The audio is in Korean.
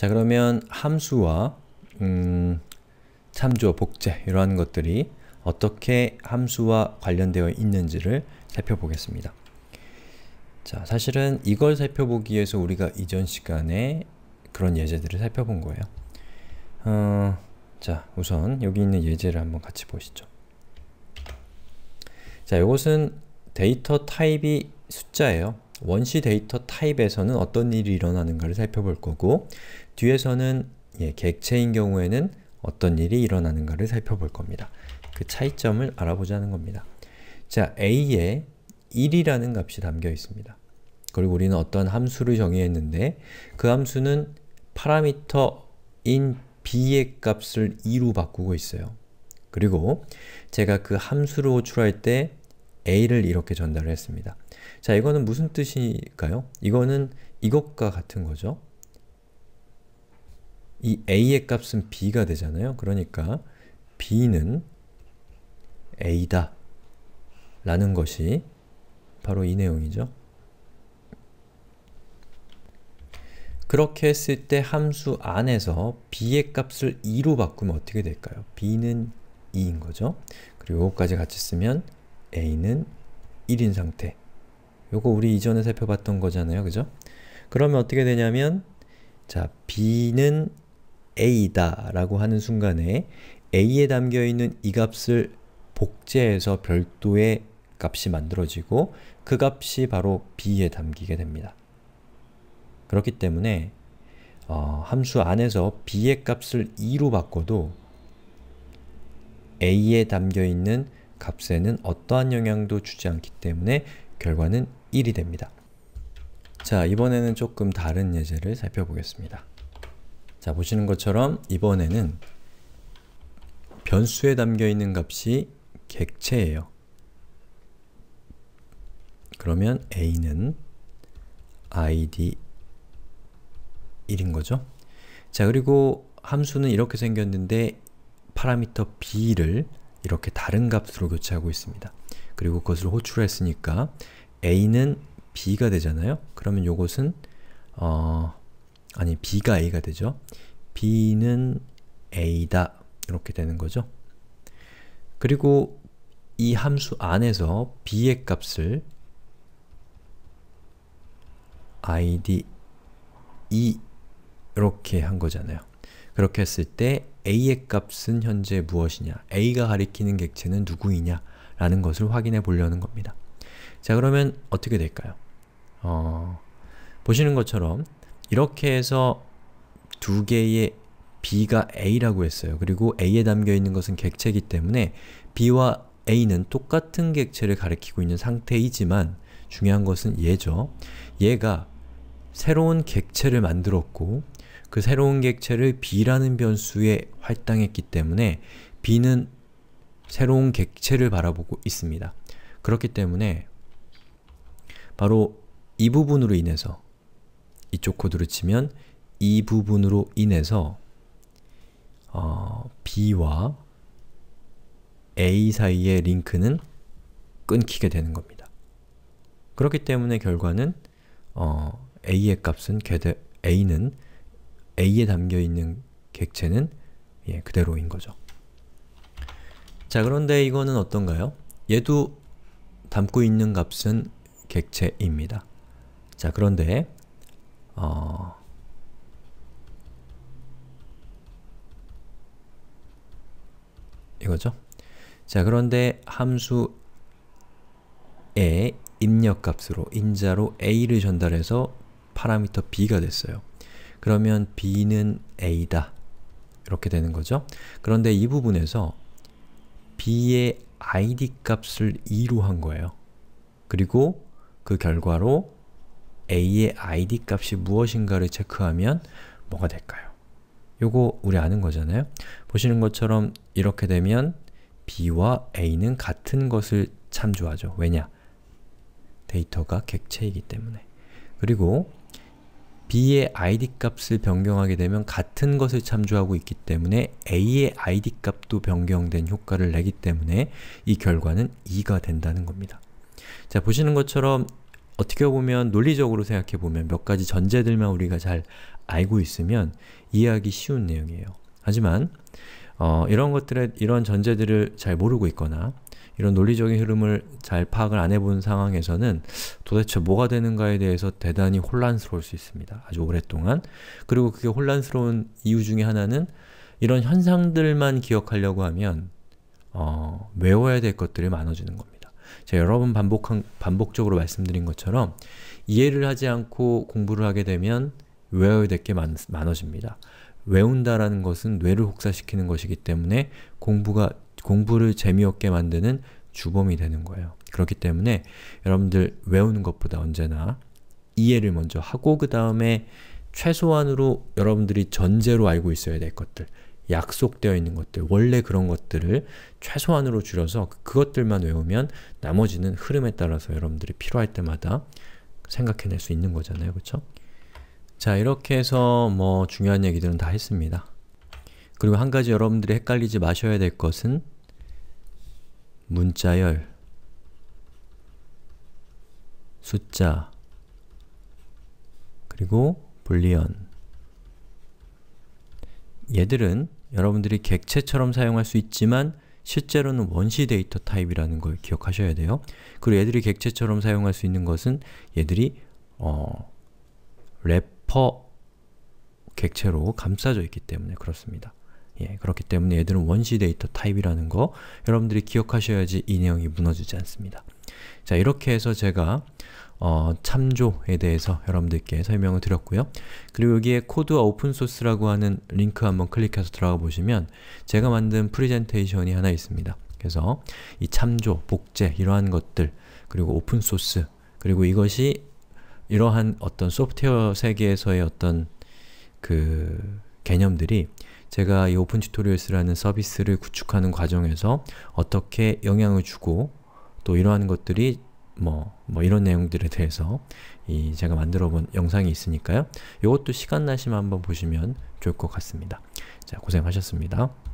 자 그러면 함수와 음, 참조, 복제 이러한 것들이 어떻게 함수와 관련되어 있는지를 살펴보겠습니다. 자, 사실은 이걸 살펴보기 위해서 우리가 이전 시간에 그런 예제들을 살펴본 거예요. 어, 자, 우선 여기 있는 예제를 한번 같이 보시죠. 자, 이것은 데이터 타입이 숫자예요. 원시 데이터 타입에서는 어떤 일이 일어나는가를 살펴볼 거고 뒤에서는 예, 객체인 경우에는 어떤 일이 일어나는가를 살펴볼 겁니다. 그 차이점을 알아보자는 겁니다. 자, a에 1이라는 값이 담겨 있습니다. 그리고 우리는 어떤 함수를 정의했는데 그 함수는 파라미터인 b의 값을 2로 바꾸고 있어요. 그리고 제가 그 함수를 호출할 때 A를 이렇게 전달을 했습니다. 자, 이거는 무슨 뜻일까요? 이거는 이것과 같은 거죠. 이 A의 값은 B가 되잖아요. 그러니까 B는 A다 라는 것이 바로 이 내용이죠. 그렇게 했을 때 함수 안에서 b의 값을 2로 바꾸면 어떻게 될까요? b는 2인 거죠. 그리고 요거까지 같이 쓰면 a는 1인 상태 요거 우리 이전에 살펴봤던 거잖아요. 그죠? 그러면 어떻게 되냐면 자, b는 a다 라고 하는 순간에 a에 담겨있는 이 값을 복제해서 별도의 값이 만들어지고 그 값이 바로 b에 담기게 됩니다. 그렇기 때문에 어, 함수 안에서 b의 값을 2로 바꿔도 a에 담겨있는 값에는 어떠한 영향도 주지 않기 때문에 결과는 1이 됩니다. 자, 이번에는 조금 다른 예제를 살펴보겠습니다. 자, 보시는 것처럼 이번에는 변수에 담겨있는 값이 객체예요. 그러면 a는 id 1인 거죠. 자, 그리고 함수는 이렇게 생겼는데 파라미터 b를 이렇게 다른 값으로 교체하고 있습니다. 그리고 그것을 호출했으니까 a는 b가 되잖아요? 그러면 요것은 어, 아니 b가 a가 되죠. b는 a다 이렇게 되는 거죠. 그리고 이 함수 안에서 b의 값을 id e 이렇게 한 거잖아요. 그렇게 했을 때 a의 값은 현재 무엇이냐, a가 가리키는 객체는 누구이냐 라는 것을 확인해 보려는 겁니다. 자 그러면 어떻게 될까요? 어, 보시는 것처럼 이렇게 해서 두 개의 b가 a라고 했어요. 그리고 a에 담겨있는 것은 객체이기 때문에 b와 a는 똑같은 객체를 가리키고 있는 상태이지만 중요한 것은 얘죠. 얘가 새로운 객체를 만들었고 그 새로운 객체를 b라는 변수에 할당했기 때문에 b는 새로운 객체를 바라보고 있습니다. 그렇기 때문에 바로 이 부분으로 인해서 이쪽 코드로 치면 이 부분으로 인해서 어, b와 a 사이의 링크는 끊기게 되는 겁니다. 그렇기 때문에 결과는 어, a의 값은 a는 A에 담겨 있는 객체는 예, 그대로인 거죠. 자, 그런데 이거는 어떤가요? 얘도 담고 있는 값은 객체입니다. 자, 그런데 어... 이거죠? 자, 그런데 함수 에 입력값으로, 인자로 a를 전달해서 파라미터 b가 됐어요. 그러면 b는 a다. 이렇게 되는 거죠. 그런데 이 부분에서 b의 id 값을 2로 한 거예요. 그리고 그 결과로 a의 id 값이 무엇인가를 체크하면 뭐가 될까요? 요거 우리 아는 거잖아요. 보시는 것처럼 이렇게 되면 b와 a는 같은 것을 참조하죠. 왜냐? 데이터가 객체이기 때문에. 그리고 b의 id 값을 변경하게 되면 같은 것을 참조하고 있기 때문에 a의 id 값도 변경된 효과를 내기 때문에 이 결과는 2가 된다는 겁니다. 자, 보시는 것처럼 어떻게 보면 논리적으로 생각해보면 몇 가지 전제들만 우리가 잘 알고 있으면 이해하기 쉬운 내용이에요. 하지만 어, 이런 것들에 이런 전제들을 잘 모르고 있거나 이런 논리적인 흐름을 잘 파악을 안 해본 상황에서는 도대체 뭐가 되는가에 대해서 대단히 혼란스러울 수 있습니다. 아주 오랫동안. 그리고 그게 혼란스러운 이유 중에 하나는 이런 현상들만 기억하려고 하면 어, 외워야 될 것들이 많아지는 겁니다. 제가 여러 번 반복한, 반복적으로 말씀드린 것처럼 이해를 하지 않고 공부를 하게 되면 외워야 될 게 많아집니다. 외운다라는 것은 뇌를 혹사시키는 것이기 때문에 공부가 공부를 재미없게 만드는 주범이 되는 거예요. 그렇기 때문에 여러분들 외우는 것보다 언제나 이해를 먼저 하고 그 다음에 최소한으로 여러분들이 전제로 알고 있어야 될 것들 약속되어 있는 것들, 원래 그런 것들을 최소한으로 줄여서 그것들만 외우면 나머지는 흐름에 따라서 여러분들이 필요할 때마다 생각해낼 수 있는 거잖아요. 그쵸? 자, 이렇게 해서 뭐 중요한 얘기들은 다 했습니다. 그리고 한 가지 여러분들이 헷갈리지 마셔야 될 것은 문자열, 숫자, 그리고 불리언 얘들은 여러분들이 객체처럼 사용할 수 있지만 실제로는 원시 데이터 타입이라는 걸 기억하셔야 돼요. 그리고 얘들이 객체처럼 사용할 수 있는 것은 얘들이 어, 래퍼 객체로 감싸져 있기 때문에 그렇습니다. 예, 그렇기 때문에 얘들은 원시 데이터 타입이라는 거 여러분들이 기억하셔야지 이 내용이 무너지지 않습니다. 자, 이렇게 해서 제가 어, 참조에 대해서 여러분들께 설명을 드렸고요. 그리고 여기에 코드 오픈소스라고 하는 링크 한번 클릭해서 들어가 보시면 제가 만든 프리젠테이션이 하나 있습니다. 그래서 이 참조, 복제 이러한 것들 그리고 오픈소스 그리고 이것이 이러한 어떤 소프트웨어 세계에서의 어떤 그 개념들이 제가 이 오픈 튜토리얼스라는 서비스를 구축하는 과정에서 어떻게 영향을 주고 또 이러한 것들이 뭐, 뭐 이런 내용들에 대해서 이 제가 만들어 본 영상이 있으니까요. 이것도 시간 나시면 한번 보시면 좋을 것 같습니다. 자, 고생하셨습니다.